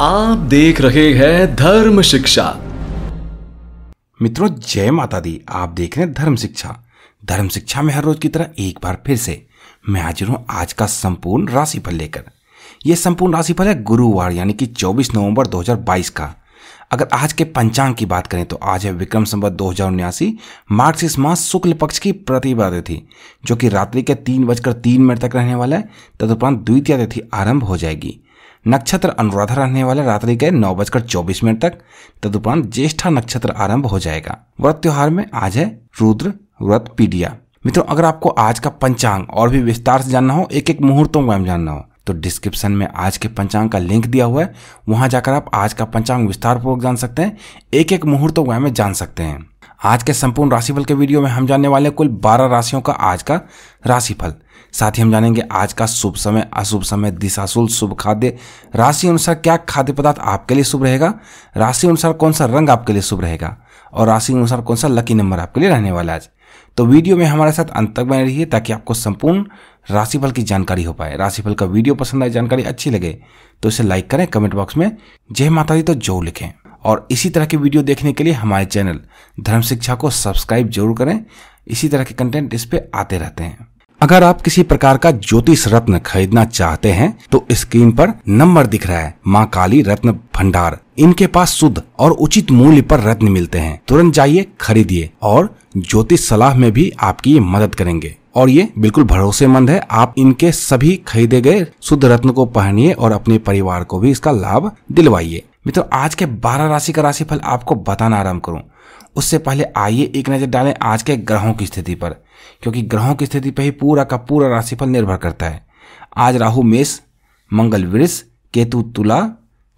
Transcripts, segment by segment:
आप देख रहे हैं धर्म शिक्षा मित्रों जय माता दी आप देख रहे हैं धर्म शिक्षा धर्म शिक्षा में हर रोज की तरह एक बार फिर से मैं हाजिर हूं आज का संपूर्ण राशिफल लेकर यह संपूर्ण राशिफल है गुरुवार यानी कि 24 नवंबर 2022 का अगर आज के पंचांग की बात करें तो आज है विक्रम संवत दो हजार उन्यासी मार्क्सिस मास शुक्ल पक्ष की प्रतिभा तिथि जो कि रात्रि के तीन बजकर तीन मिनट तक रहने वाला है तदुपरांत द्वितीय तिथि आरंभ हो जाएगी नक्षत्र अनुराधा रहने वाले रात्रि के नौ बजकर चौबीस मिनट तक तदुपरांत ज्येष्ठा नक्षत्र आरंभ हो जाएगा व्रत त्योहार में आज है रुद्र व्रत पीडिया मित्रों अगर आपको आज का पंचांग और भी विस्तार से जानना हो एक एक मुहूर्तों का जानना हो तो डिस्क्रिप्शन में आज के पंचांग का लिंक दिया हुआ है वहां जाकर आप आज का पंचांग विस्तार पूर्वक जान सकते हैं एक एक मुहूर्तों में जान सकते हैं आज के संपूर्ण राशिफल के वीडियो में हम जानने वाले कुल 12 राशियों का आज का राशिफल साथ ही हम जानेंगे आज का शुभ समय अशुभ समय दिशाशुल शुभ खाद्य राशि अनुसार क्या खाद्य पदार्थ आपके लिए शुभ रहेगा राशि अनुसार कौन सा रंग आपके लिए शुभ रहेगा और राशि अनुसार कौन सा लकी नंबर आपके लिए रहने वाला आज तो वीडियो में हमारे साथ अंत तक बने रहिए ताकि आपको संपूर्ण राशिफल की जानकारी हो पाए राशिफल का वीडियो पसंद आए जानकारी अच्छी लगे तो इसे लाइक करें कमेंट बॉक्स में जय माता दी तो जो लिखें और इसी तरह के वीडियो देखने के लिए हमारे चैनल धर्म शिक्षा को सब्सक्राइब जरूर करें इसी तरह के कंटेंट इस पर आते रहते हैं अगर आप किसी प्रकार का ज्योतिष रत्न खरीदना चाहते हैं तो स्क्रीन पर नंबर दिख रहा है माँ काली रत्न भंडार इनके पास शुद्ध और उचित मूल्य पर रत्न मिलते हैं तुरंत जाइए खरीदिए और ज्योतिष सलाह में भी आपकी मदद करेंगे और ये बिल्कुल भरोसेमंद है आप इनके सभी खरीदे गए शुद्ध रत्न को पहनिए और अपने परिवार को भी इसका लाभ दिलवाइए मित्रों आज के 12 राशि का राशिफल आपको बताना आरंभ करूं उससे पहले आइए एक नज़र डालें आज के ग्रहों की स्थिति पर क्योंकि ग्रहों की स्थिति पर ही पूरा का पूरा राशिफल निर्भर करता है आज राहु मेष मंगल वृष केतु तुला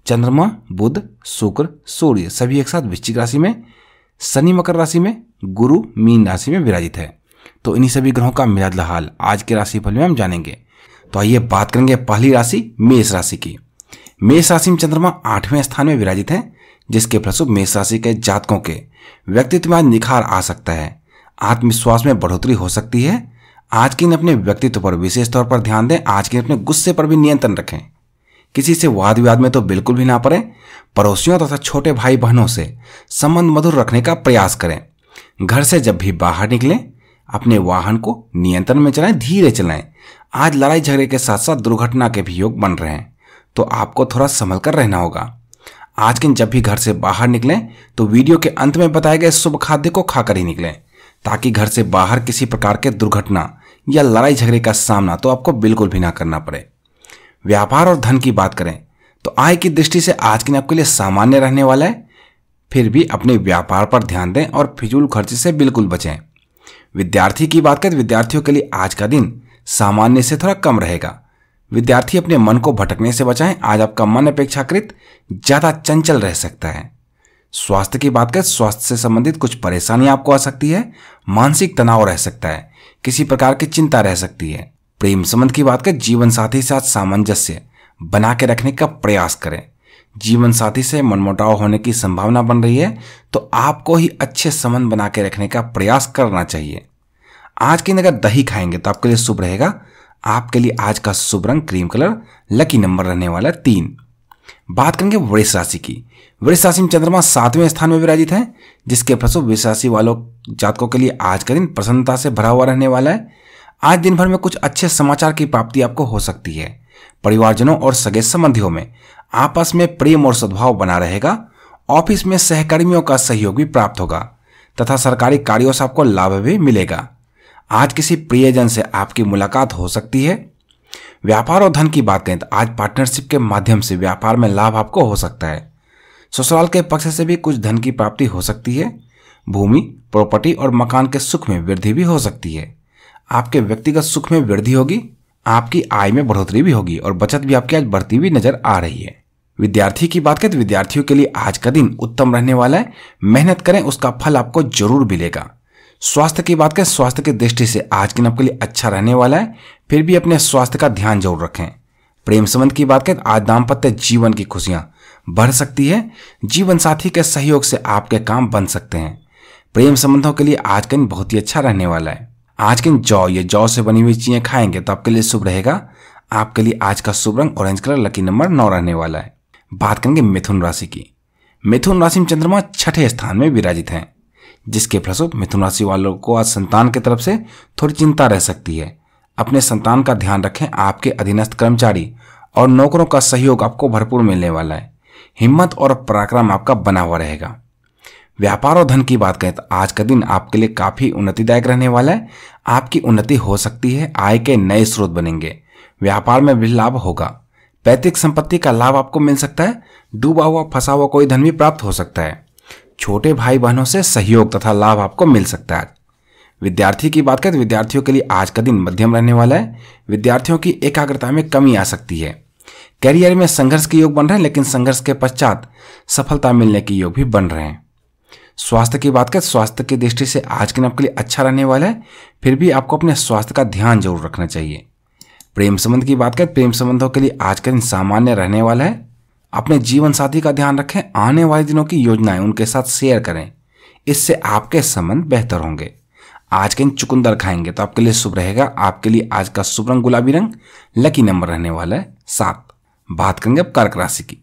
चंद्रमा बुध शुक्र सूर्य सभी एक साथ वृश्चिक राशि में शनि मकर राशि में गुरु मीन राशि में विराजित है तो इन्हीं सभी ग्रहों का मिलादला हाल आज के राशिफल में हम जानेंगे तो आइए बात करेंगे पहली राशि मेष राशि की मेष राशि में चंद्रमा आठवें स्थान में विराजित है जिसके फलस्वरूप मेष राशि के जातकों के व्यक्तित्व में आज निखार आ सकता है आत्मविश्वास में बढ़ोतरी हो सकती है आज के दिन अपने व्यक्तित्व पर विशेष तौर पर ध्यान दें आज के दिन अपने गुस्से पर भी नियंत्रण रखें किसी से वाद विवाद में तो बिल्कुल भी ना पड़ें पड़ोसियों तथा छोटे भाई बहनों से संबंध मधुर रखने का प्रयास करें घर से जब भी बाहर निकलें अपने वाहन को नियंत्रण में चलाएं धीरे चलाएं आज लड़ाई झगड़े के साथ साथ दुर्घटना के भी योग बन रहे हैं तो आपको थोड़ा संभल कर रहना होगा आज के जब भी घर से बाहर निकलें तो वीडियो के अंत में बताए गए शुभ खाद्य को खाकर ही निकलें ताकि घर से बाहर किसी प्रकार के दुर्घटना या लड़ाई झगड़े का सामना तो आपको बिल्कुल भी ना करना पड़े व्यापार और धन की बात करें तो आय की दृष्टि से आज के दिन आपके लिए सामान्य रहने वाला है फिर भी अपने व्यापार पर ध्यान दें और फिजूल खर्चे से बिल्कुल बचें विद्यार्थी की बात करें तो विद्यार्थियों के लिए आज का दिन सामान्य से थोड़ा कम रहेगा विद्यार्थी अपने मन को भटकने से बचाएं आज आपका मन अपेक्षाकृत ज़्यादा चंचल रह सकता है स्वास्थ्य की बात करें स्वास्थ्य से संबंधित कुछ परेशानी आपको आ सकती है मानसिक तनाव रह सकता है किसी प्रकार की चिंता रह सकती है प्रेम संबंध की बात करें जीवन साथी साथ सामंजस्य बना के रखने का प्रयास करें जीवन साथी से मनमुटाव होने की संभावना बन रही है तो आपको ही अच्छे संबंध बना के रखने का प्रयास करना चाहिए आज की अगर दही खाएंगे तो आपके लिए शुभ रहेगा आपके लिए आज का शुभ रंग क्रीम कलर लकी नंबर रहने वाला है तीन बात करेंगे वृष राशि की वृष राशि में चंद्रमा सातवें स्थान में विराजित है जिसके फलस्वरूप वृष राशि वालों जातकों के लिए आज का दिन प्रसन्नता से भरा हुआ रहने वाला है आज दिन भर में कुछ अच्छे समाचार की प्राप्ति आपको हो सकती है परिवारजनों और सगे संबंधियों में आपस में प्रेम और सद्भाव बना रहेगा ऑफिस में सहकर्मियों का सहयोग भी प्राप्त होगा तथा सरकारी कार्यों से आपको लाभ भी मिलेगा आज किसी प्रियजन से आपकी मुलाकात हो सकती है व्यापार और धन की बात करें तो आज पार्टनरशिप के माध्यम से व्यापार में लाभ आपको हो सकता है ससुराल के पक्ष से भी कुछ धन की प्राप्ति हो सकती है भूमि प्रॉपर्टी और मकान के सुख में वृद्धि भी हो सकती है आपके व्यक्तिगत सुख में वृद्धि होगी आपकी आय में बढ़ोतरी भी होगी और बचत भी आपकी आज बढ़ती हुई नजर आ रही है विद्यार्थी की बात करें तो विद्यार्थियों के लिए आज का दिन उत्तम रहने वाला है मेहनत करें उसका फल आपको जरूर मिलेगा स्वास्थ्य की बात करें स्वास्थ्य की दृष्टि से आज के दिन आपके लिए अच्छा रहने वाला है फिर भी अपने स्वास्थ्य का ध्यान जरूर रखें प्रेम संबंध की बात करें आज दाम्पत्य जीवन की खुशियां बढ़ सकती है जीवन साथी के सहयोग से आपके काम बन सकते हैं प्रेम संबंधों के लिए आज का दिन बहुत ही अच्छा रहने वाला है आज के दिन जौ या जौ से बनी हुई चीजें खाएंगे तो आपके लिए शुभ रहेगा आपके लिए आज का शुभ रंग ऑरेंज कलर लकी नंबर नौ रहने वाला है बात करेंगे मिथुन राशि की मिथुन राशि में चंद्रमा छठे स्थान में विराजित हैं जिसके फलस्वरूप मिथुन राशि वालों को आज संतान की तरफ से थोड़ी चिंता रह सकती है अपने संतान का ध्यान रखें आपके अधीनस्थ कर्मचारी और नौकरों का सहयोग आपको भरपूर मिलने वाला है हिम्मत और पराक्रम आपका बना हुआ रहेगा व्यापार और धन की बात करें तो आज का दिन आपके लिए काफ़ी उन्नतिदायक रहने वाला है आपकी उन्नति हो सकती है आय के नए स्रोत बनेंगे व्यापार में भी लाभ होगा पैतृक संपत्ति का लाभ आपको मिल सकता है डूबा हुआ फंसा हुआ कोई धन भी प्राप्त हो सकता है छोटे भाई बहनों से सहयोग तथा लाभ आपको मिल सकता है विद्यार्थी की बात करें तो विद्यार्थियों के लिए आज का दिन मध्यम रहने वाला है विद्यार्थियों की एकाग्रता में कमी आ सकती है करियर में संघर्ष के योग बन रहे हैं लेकिन संघर्ष के पश्चात सफलता मिलने के योग भी बन रहे हैं स्वास्थ्य की बात करें स्वास्थ्य की दृष्टि से आज के दिन आपके लिए अच्छा रहने वाला है फिर भी आपको अपने स्वास्थ्य का ध्यान जरूर रखना चाहिए प्रेम संबंध की बात करें प्रेम संबंधों के लिए आज का दिन सामान्य रहने वाला है अपने जीवन साथी का ध्यान रखें आने वाले दिनों की योजनाएं उनके साथ शेयर करें इससे आपके संबंध बेहतर होंगे आज के दिन चुकंदर खाएंगे तो आपके लिए शुभ रहेगा आपके लिए आज का शुभ रंग गुलाबी रंग लकी नंबर रहने वाला है सात बात करेंगे अब कर्क राशि की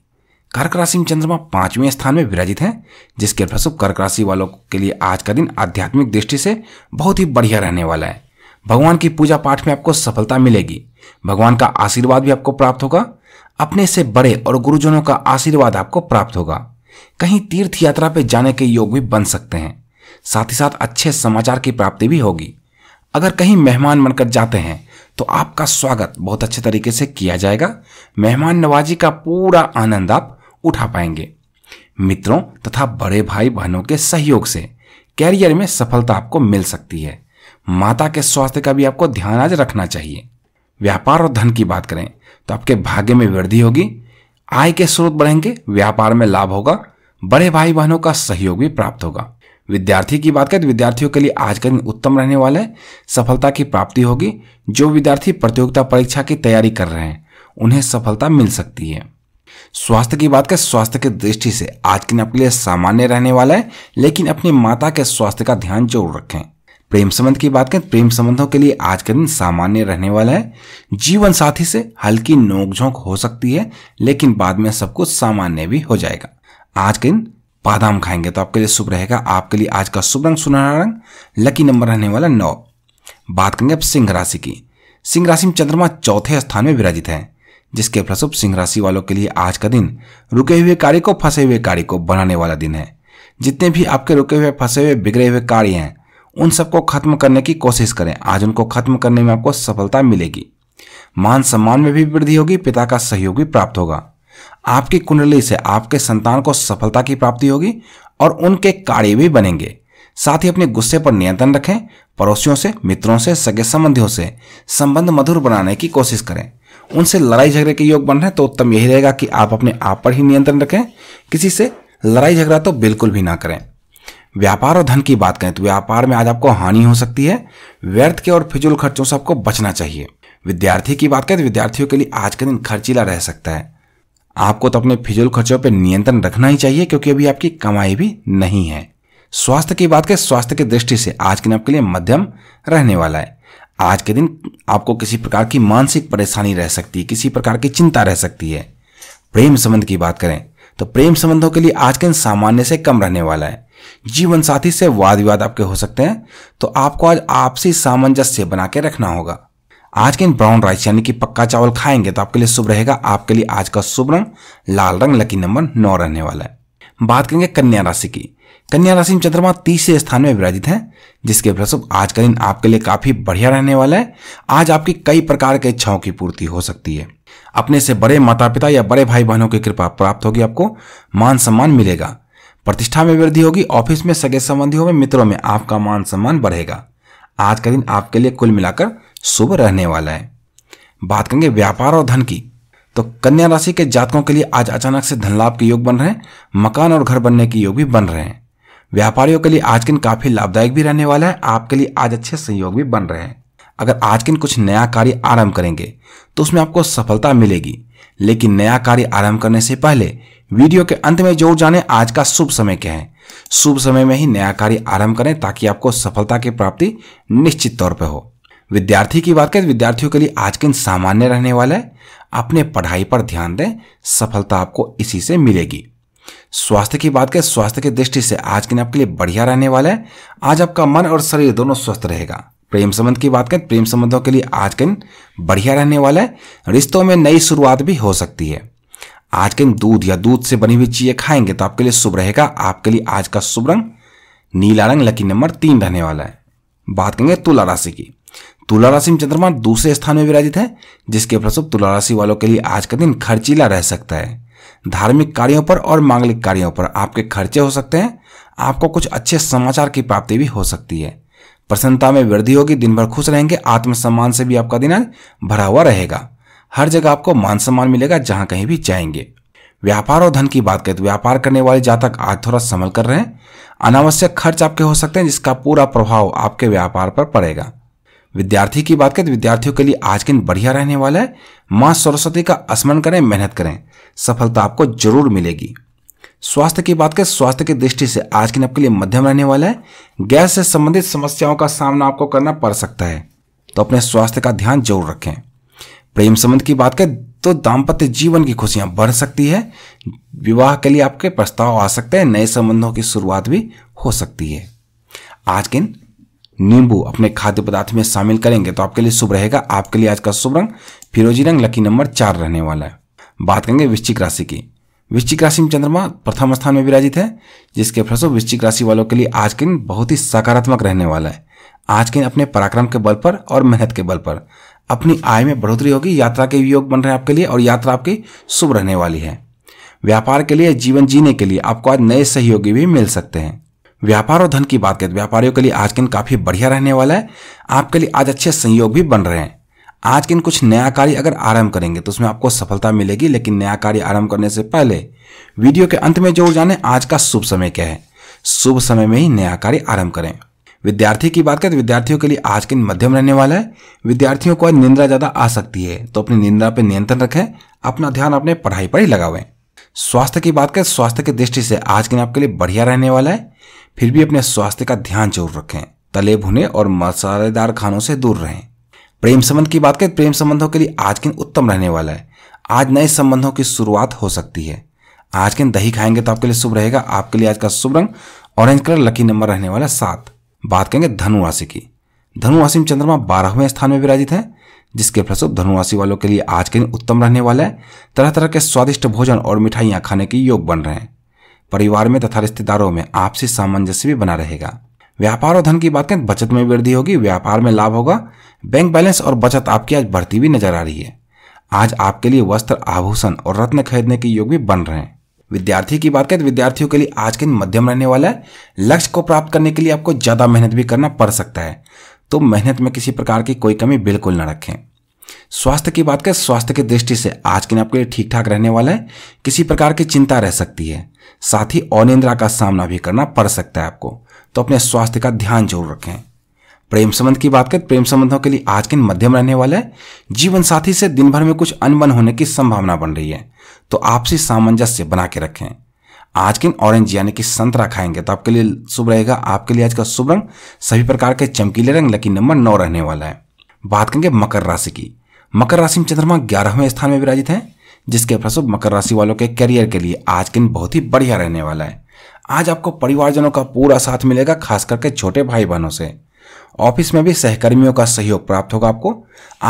कर्क राशि में चंद्रमा पांचवें स्थान में विराजित हैं जिसके फलस्वरूप कर्क राशि वालों के लिए आज का दिन आध्यात्मिक दृष्टि से बहुत ही बढ़िया रहने वाला है भगवान की पूजा पाठ में आपको सफलता मिलेगी भगवान का आशीर्वाद भी आपको प्राप्त होगा अपने से बड़े और गुरुजनों का आशीर्वाद आपको प्राप्त होगा कहीं तीर्थ यात्रा पर जाने के योग भी बन सकते हैं साथ ही साथ अच्छे समाचार की प्राप्ति भी होगी अगर कहीं मेहमान बनकर जाते हैं तो आपका स्वागत बहुत अच्छे तरीके से किया जाएगा मेहमान नवाजी का पूरा आनंद आप उठा पाएंगे मित्रों तथा बड़े भाई बहनों के सहयोग से कैरियर में सफलता आपको मिल सकती है माता के स्वास्थ्य का भी आपको ध्यान आज रखना चाहिए व्यापार और धन की बात करें तो आपके भाग्य में वृद्धि होगी आय के स्रोत बढ़ेंगे व्यापार में लाभ होगा बड़े भाई बहनों का सहयोग भी प्राप्त होगा विद्यार्थी की बात करें तो विद्यार्थियों के लिए आज का दिन उत्तम रहने वाला है सफलता की प्राप्ति होगी जो विद्यार्थी प्रतियोगिता परीक्षा की तैयारी कर रहे हैं उन्हें सफलता मिल सकती है स्वास्थ्य की बात करें स्वास्थ्य की दृष्टि से आज के दिन आपके लिए सामान्य रहने वाला है लेकिन अपनी माता के स्वास्थ्य का ध्यान जरूर रखें प्रेम संबंध की बात करें प्रेम संबंधों के लिए आज का दिन सामान्य रहने वाला है जीवन साथी से हल्की नोकझोंक हो सकती है लेकिन बाद में सब कुछ सामान्य भी हो जाएगा आज के दिन बादाम खाएंगे तो आपके लिए शुभ रहेगा आपके लिए आज का शुभ रंग सुनहरा रंग लकी नंबर रहने वाला नौ बात करेंगे अब सिंह राशि की सिंह राशि में चंद्रमा चौथे स्थान में विराजित है जिसके फलस्वरूप सिंह राशि वालों के लिए आज का दिन रुके हुए कार्य को फंसे हुए कार्य को बनाने वाला दिन है जितने भी आपके रुके हुए फंसे हुए बिगड़े हुए कार्य हैं उन सबको खत्म करने की कोशिश करें आज उनको खत्म करने में आपको सफलता मिलेगी मान सम्मान में भी वृद्धि होगी पिता का सहयोग भी प्राप्त होगा आपकी कुंडली से आपके संतान को सफलता की प्राप्ति होगी और उनके कार्य भी बनेंगे साथ ही अपने गुस्से पर नियंत्रण रखें पड़ोसियों से मित्रों से सगे संबंधियों से संबंध मधुर बनाने की कोशिश करें उनसे लड़ाई झगड़े के योग बन रहे हैं तो उत्तम यही रहेगा कि आप अपने आप पर ही नियंत्रण रखें किसी से लड़ाई झगड़ा तो बिल्कुल भी ना करें व्यापार और धन की बात करें तो व्यापार में आज आपको हानि हो सकती है व्यर्थ के और फिजूल खर्चों से आपको बचना चाहिए विद्यार्थी की बात करें तो विद्यार्थियों के लिए आज का दिन खर्चीला रह सकता है आपको तो अपने फिजूल खर्चों पर नियंत्रण रखना ही चाहिए क्योंकि अभी आपकी कमाई भी नहीं है स्वास्थ्य की बात करें स्वास्थ्य की दृष्टि से आज के दिन आपके लिए मध्यम रहने वाला है आज के दिन आपको किसी प्रकार की मानसिक परेशानी रह सकती है किसी प्रकार की चिंता रह सकती है प्रेम संबंध की बात करें तो प्रेम संबंधों के लिए आज के दिन सामान्य से कम रहने वाला है जीवन साथी से वाद विवाद आपके हो सकते हैं तो आपको आज आपसी सामंजस्य बना के रखना होगा आज के इन ब्राउन राइस यानी कि पक्का चावल खाएंगे तो आपके लिए शुभ रहेगा आपके लिए आज का शुभ रंग लाल रंग लकी नंबर नौ रहने वाला है बात करेंगे कन्या राशि की कन्या राशि में चंद्रमा तीसरे स्थान में विराजित है जिसके फलस्वरूप आज का दिन आपके लिए काफी बढ़िया रहने वाला है आज आपकी कई प्रकार के इच्छाओं की पूर्ति हो सकती है अपने से बड़े माता पिता या बड़े भाई बहनों की कृपा प्राप्त होगी आपको मान सम्मान मिलेगा प्रतिष्ठा में वृद्धि होगी ऑफिस में सगे संबंधियों में मित्रों में आपका मान सम्मान बढ़ेगा आज का दिन आपके लिए कुल मिलाकर शुभ रहने वाला है बात करेंगे व्यापार और धन की तो कन्या राशि के जातकों के लिए आज अचानक से धन लाभ के योग बन रहे हैं मकान और घर बनने के योग भी बन रहे हैं व्यापारियों के लिए आज दिन काफी लाभदायक भी रहने वाला है आपके लिए आज अच्छे सहयोग भी बन रहे हैं अगर आज दिन कुछ नया कार्य आरंभ करेंगे तो उसमें आपको सफलता मिलेगी लेकिन नया कार्य आरंभ करने से पहले वीडियो के अंत में जोर जाने आज का शुभ समय क्या है शुभ समय में ही नया कार्य आरंभ करें ताकि आपको सफलता की प्राप्ति निश्चित तौर पर हो विद्यार्थी की बात करें विद्यार्थियों के लिए आज के दिन सामान्य रहने वाला है अपने पढ़ाई पर ध्यान दें सफलता आपको इसी से मिलेगी स्वास्थ्य की बात करें स्वास्थ्य की दृष्टि से आज के दिन आपके लिए बढ़िया रहने वाला है आज आपका मन और शरीर दोनों स्वस्थ रहेगा प्रेम संबंध की बात करें प्रेम संबंधों के लिए आज के दिन बढ़िया रहने वाला है रिश्तों में नई शुरुआत भी हो सकती है आज के दिन दूध या दूध से बनी हुई चीजें खाएंगे तो आपके लिए शुभ रहेगा आपके लिए आज का शुभ रंग नीला रंग लकी नंबर तीन रहने वाला है बात करेंगे तुला राशि की तुला राशि में चंद्रमा दूसरे स्थान में विराजित है जिसके फलस्वरूप तुला राशि वालों के लिए आज का दिन खर्चीला रह सकता है धार्मिक कार्यों पर और मांगलिक कार्यों पर आपके खर्चे हो सकते हैं आपको कुछ अच्छे समाचार की प्राप्ति भी हो सकती है प्रसन्नता में वृद्धि होगी दिन भर खुश रहेंगे आत्मसम्मान से भी आपका दिन आज भरा हुआ रहेगा हर जगह आपको मान सम्मान मिलेगा जहां कहीं भी जाएंगे व्यापार और धन की बात करें तो व्यापार करने वाले जातक आज थोड़ा संभल कर रहे हैं अनावश्यक खर्च आपके हो सकते हैं जिसका पूरा प्रभाव आपके व्यापार पर पड़ेगा विद्यार्थी की बात करें तो विद्यार्थियों के लिए आज के दिन बढ़िया रहने वाला है माँ सरस्वती का स्मरण करें मेहनत करें सफलता आपको जरूर मिलेगी स्वास्थ्य की बात करें स्वास्थ्य की दृष्टि से आज के दिन आपके लिए मध्यम रहने वाला है गैस से संबंधित समस्याओं का सामना आपको करना पड़ सकता है तो अपने स्वास्थ्य का ध्यान जरूर रखें प्रेम संबंध की बात करें तो दाम्पत्य जीवन की खुशियां बढ़ सकती है विवाह के लिए आपके प्रस्ताव आ सकते हैं नए संबंधों की शुरुआत भी हो सकती है आज के नींबू अपने खाद्य पदार्थ में शामिल करेंगे तो आपके लिए शुभ रहेगा आपके लिए आज का शुभ रंग फिरोजी रंग लकी नंबर चार रहने वाला है बात करेंगे वृश्चिक राशि की वृश्चिक राशि में चंद्रमा प्रथम स्थान में विराजित है जिसके फलस्वरूप वृश्चिक राशि वालों के लिए आज के दिन बहुत ही सकारात्मक रहने वाला है आज के दिन अपने पराक्रम के बल पर और मेहनत के बल पर अपनी आय में बढ़ोतरी होगी यात्रा के योग बन रहे हैं आपके लिए और यात्रा आपकी शुभ रहने वाली है व्यापार के लिए जीवन जीने के लिए आपको आज नए सहयोगी भी मिल सकते हैं व्यापार और धन की बात करें तो व्यापारियों के लिए आज दिन काफी बढ़िया रहने वाला है आपके लिए आज अच्छे संयोग भी बन रहे हैं आज के दिन कुछ नया कार्य अगर आरंभ करेंगे तो उसमें आपको सफलता मिलेगी लेकिन नया कार्य आरंभ करने से पहले वीडियो के अंत में जरूर जाने आज का शुभ समय क्या है शुभ समय में ही नया कार्य आरंभ करें विद्यार्थी की बात करें तो विद्यार्थियों के लिए आज दिन मध्यम रहने वाला है विद्यार्थियों को आज निंद्रा ज़्यादा आ सकती है तो अपनी निंद्रा पर नियंत्रण रखें अपना ध्यान अपने पढ़ाई पर ही लगावें स्वास्थ्य की बात करें स्वास्थ्य की दृष्टि से आज दिन आपके लिए बढ़िया रहने वाला है फिर भी अपने स्वास्थ्य का ध्यान जरूर रखें तले भुने और मसालेदार खानों से दूर रहें प्रेम संबंध की बात करें प्रेम संबंधों के लिए आज दिन उत्तम रहने वाला है आज नए संबंधों की शुरुआत हो सकती है आज के दिन दही खाएंगे तो आपके लिए शुभ रहेगा आपके लिए आज का शुभ रंग ऑरेंज कलर लकी नंबर रहने वाला सात बात करेंगे धनुराशि की धनुराशि में चंद्रमा बारहवें स्थान में विराजित है जिसके फलस्वरूप धनुराशि वालों के लिए आज के दिन उत्तम रहने वाला है तरह तरह के स्वादिष्ट भोजन और मिठाइयां खाने के योग बन रहे हैं परिवार में तथा रिश्तेदारों में आपसी सामंजस्य भी बना रहेगा व्यापार और धन की बात करें बचत में वृद्धि होगी व्यापार में लाभ होगा बैंक बैलेंस और बचत आपकी आज बढ़ती हुई नजर आ रही है आज आपके लिए वस्त्र आभूषण और रत्न खरीदने के योग भी बन रहे हैं विद्यार्थी की बात करें तो विद्यार्थियों के लिए आज के दिन मध्यम रहने वाला है लक्ष्य को प्राप्त करने के लिए आपको ज़्यादा मेहनत भी करना पड़ सकता है तो मेहनत में किसी प्रकार की कोई कमी बिल्कुल न रखें स्वास्थ्य की बात करें स्वास्थ्य की दृष्टि से आज के दिन आपके लिए ठीक ठाक रहने वाला है किसी प्रकार की चिंता रह सकती है साथ ही अनिंद्रा का सामना भी करना पड़ सकता है आपको तो अपने स्वास्थ्य का ध्यान जरूर रखें प्रेम संबंध की बात करें प्रेम संबंधों के लिए आज दिन मध्यम रहने वाला है जीवन साथी से दिन भर में कुछ अनबन होने की संभावना बन रही है तो आपसी सामंजस्य बना के रखें आज के ऑरेंज यानी कि संतरा खाएंगे तो आपके लिए शुभ रहेगा आपके लिए आज का शुभ रंग सभी प्रकार के चमकीले रंग लकी नंबर नौ रहने वाला है बात करेंगे मकर राशि की मकर राशि में चंद्रमा ग्यारहवें स्थान में विराजित है जिसके फलस्वरूप मकर राशि वालों के करियर के लिए आज के दिन बहुत ही बढ़िया रहने वाला है आज आपको परिवारजनों का पूरा साथ मिलेगा खास करके छोटे भाई बहनों से ऑफिस में भी सहकर्मियों का सहयोग प्राप्त होगा आपको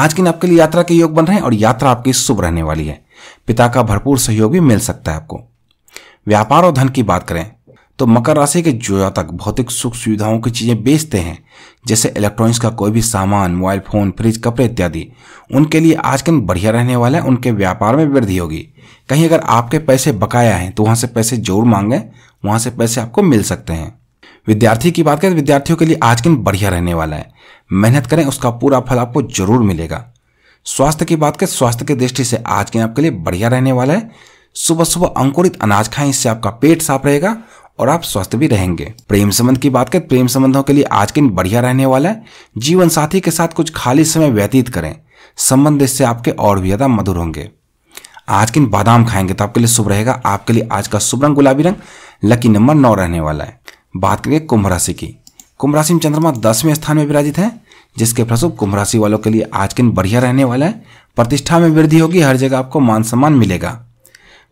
आज दिन आपके लिए यात्रा के योग बन रहे हैं और यात्रा आपकी शुभ रहने वाली है पिता का भरपूर सहयोग भी मिल सकता है आपको व्यापार और धन की बात करें तो मकर राशि के जो तक भौतिक सुख सुविधाओं की चीजें बेचते हैं जैसे इलेक्ट्रॉनिक्स का कोई भी सामान मोबाइल फोन फ्रिज कपड़े इत्यादि उनके लिए आज दिन बढ़िया रहने वाला है उनके व्यापार में वृद्धि होगी कहीं अगर आपके पैसे बकाया हैं तो वहां से पैसे जरूर मांगें वहां से पैसे आपको मिल सकते हैं विद्यार्थी की बात करें तो विद्यार्थियों के लिए आज के दिन बढ़िया रहने वाला है मेहनत करें उसका पूरा फल आपको जरूर मिलेगा स्वास्थ्य की बात करें स्वास्थ्य की दृष्टि से आज के दिन आपके लिए बढ़िया रहने वाला है सुबह सुबह अंकुरित अनाज खाएं इससे आपका पेट साफ रहेगा और आप स्वस्थ भी रहेंगे प्रेम संबंध की बात करें प्रेम संबंधों के लिए आज के दिन बढ़िया रहने वाला है जीवन साथी के साथ कुछ खाली समय व्यतीत करें संबंध इससे आपके और भी ज्यादा मधुर होंगे आज के दिन बादाम खाएंगे तो आपके लिए शुभ रहेगा आपके लिए आज का शुभ रंग गुलाबी रंग लकी नंबर नौ रहने वाला है बात करिए कुंभ राशि की कुंभ राशि में चंद्रमा दसवें स्थान में विराजित है जिसके फलस्वरूप कुंभ राशि वालों के लिए आज के दिन बढ़िया रहने वाला है प्रतिष्ठा में वृद्धि होगी हर जगह आपको मान सम्मान मिलेगा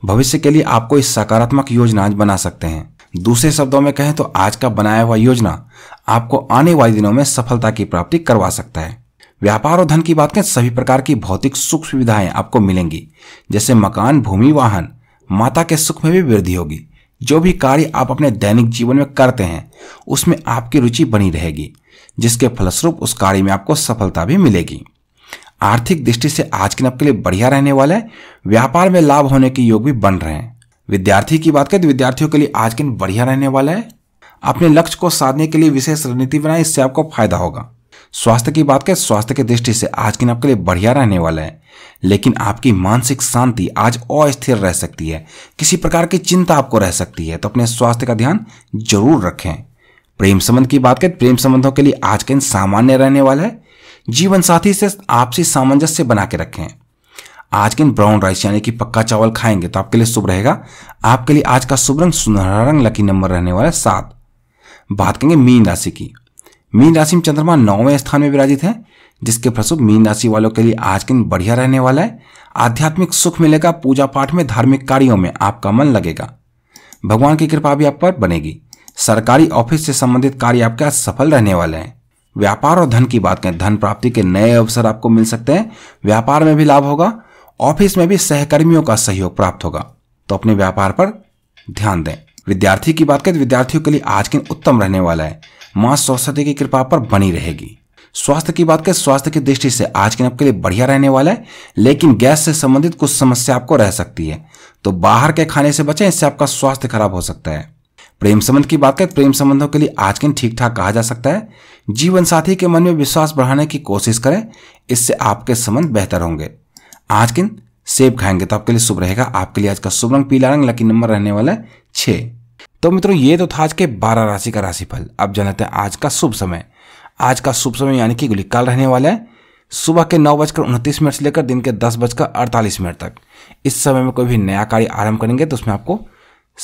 भविष्य के लिए आपको इस सकारात्मक योजना आज बना सकते हैं दूसरे शब्दों में कहें तो आज का बनाया हुआ योजना आपको आने वाले दिनों में सफलता की प्राप्ति करवा सकता है व्यापार और धन की बात करें सभी प्रकार की भौतिक सुख सुविधाएं आपको मिलेंगी जैसे मकान भूमि वाहन माता के सुख में भी वृद्धि होगी जो भी कार्य आप अपने दैनिक जीवन में करते हैं उसमें आपकी रुचि बनी रहेगी जिसके फलस्वरूप उस कार्य में आपको सफलता भी मिलेगी आर्थिक दृष्टि से आज के दिन आपके लिए बढ़िया रहने वाला है व्यापार में लाभ होने के योग भी बन रहे हैं विद्यार्थी की बात करें तो विद्यार्थियों के लिए आज के दिन बढ़िया रहने वाला है अपने लक्ष्य को साधने के लिए विशेष रणनीति बनाए इससे आपको फायदा होगा स्वास्थ्य की बात करें स्वास्थ्य की दृष्टि से आज के दिन आपके लिए बढ़िया रहने वाला है लेकिन आपकी मानसिक शांति आज अस्थिर रह सकती है किसी प्रकार की चिंता आपको रह सकती है तो अपने स्वास्थ्य का ध्यान जरूर रखें प्रेम संबंध की बात करें प्रेम संबंधों के लिए आज के दिन सामान्य रहने वाला है जीवन साथी से आपसी सामंजस्य बना के रखें आज के दिन ब्राउन राइस यानी कि पक्का चावल खाएंगे तो आपके लिए शुभ रहेगा आपके लिए आज का शुभ रंग सुनहरा रंग लकी नंबर रहने वाला है सात बात करेंगे मीन राशि की मीन राशि में चंद्रमा नौवें स्थान में विराजित है जिसके फलस्वरूप मीन राशि वालों के लिए आज के दिन बढ़िया रहने वाला है आध्यात्मिक सुख मिलेगा पूजा पाठ में धार्मिक कार्यों में आपका मन लगेगा भगवान की कृपा भी आप पर बनेगी सरकारी ऑफिस से संबंधित कार्य आपके आज सफल रहने वाले हैं व्यापार और धन की बात करें धन प्राप्ति के नए अवसर आपको मिल सकते हैं व्यापार में भी लाभ होगा ऑफिस में भी सहकर्मियों का सहयोग प्राप्त होगा तो अपने व्यापार पर ध्यान दें विद्यार्थी की बात करें तो विद्यार्थियों के लिए आज के दिन उत्तम रहने वाला है मां सरस्वती की कृपा पर बनी रहेगी स्वास्थ्य की बात करें स्वास्थ्य की दृष्टि से आज के दिन आपके लिए बढ़िया रहने वाला है लेकिन गैस से संबंधित कुछ समस्या आपको रह सकती है तो बाहर के खाने से बचें इससे आपका स्वास्थ्य खराब हो सकता है प्रेम संबंध की बात करें प्रेम संबंधों के लिए आज के दिन ठीक ठाक कहा जा सकता है जीवन साथी के मन में विश्वास बढ़ाने की कोशिश करें इससे आपके संबंध बेहतर होंगे आज के दिन सेब खाएंगे तो आपके लिए शुभ रहेगा आपके लिए आज का शुभ रंग पीला रंग लकी नंबर रहने वाला है छह तो मित्रों ये तो था आज के बारह राशि का राशिफल अब जान लेते हैं आज का शुभ समय आज का शुभ समय यानी कि गुलिकाल रहने वाला है सुबह के नौ बजकर उनतीस मिनट से लेकर दिन के दस बजकर अड़तालीस मिनट तक इस समय में कोई भी नया कार्य आरंभ करेंगे तो उसमें आपको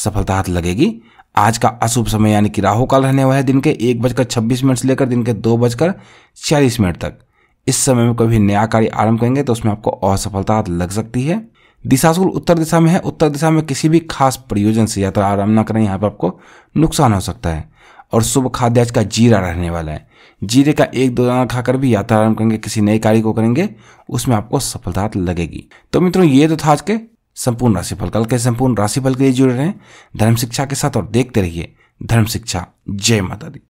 सफलता हाथ लगेगी आज का अशुभ समय यानी कि राहु काल रहने वाला है दिन के एक बजकर छब्बीस मिनट से लेकर दिन के दो बजकर छियालीस मिनट तक इस समय में कोई भी नया कार्य आरंभ करेंगे तो उसमें आपको असफलता लग सकती है दिशाशूल उत्तर दिशा में है उत्तर दिशा में किसी भी खास प्रयोजन से यात्रा आरंभ न करें यहाँ पर आपको नुकसान हो सकता है और शुभ खाद्याज का जीरा रहने वाला है जीरे का एक दो दाना खाकर भी यात्रा आरंभ करेंगे किसी नए कार्य को करेंगे उसमें आपको सफलता लगेगी तो मित्रों ये तो था आज के संपूर्ण राशिफल कल के संपूर्ण राशिफल के लिए जुड़े रहें धर्म शिक्षा के साथ और देखते रहिए धर्म शिक्षा जय माता दी